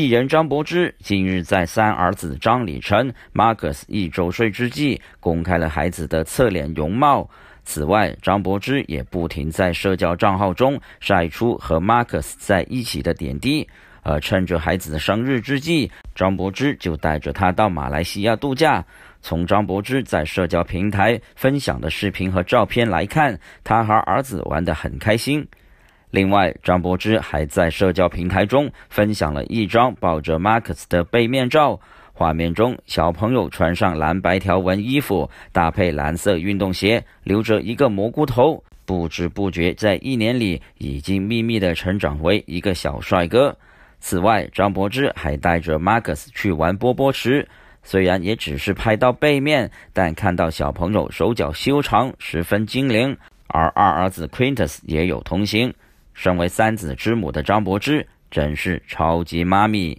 艺人张柏芝近日在三儿子张李晨 Marcus 一周岁之际，公开了孩子的侧脸容貌。此外，张柏芝也不停在社交账号中晒出和 Marcus 在一起的点滴。而趁着孩子的生日之际，张柏芝就带着他到马来西亚度假。从张柏芝在社交平台分享的视频和照片来看，他和儿子玩得很开心。另外，张柏芝还在社交平台中分享了一张抱着 Marcus 的背面照，画面中小朋友穿上蓝白条纹衣服，搭配蓝色运动鞋，留着一个蘑菇头，不知不觉在一年里已经秘密的成长为一个小帅哥。此外，张柏芝还带着 Marcus 去玩波波池，虽然也只是拍到背面，但看到小朋友手脚修长，十分精灵。而二儿子 Quintus 也有同行。身为三子之母的张柏芝，真是超级妈咪。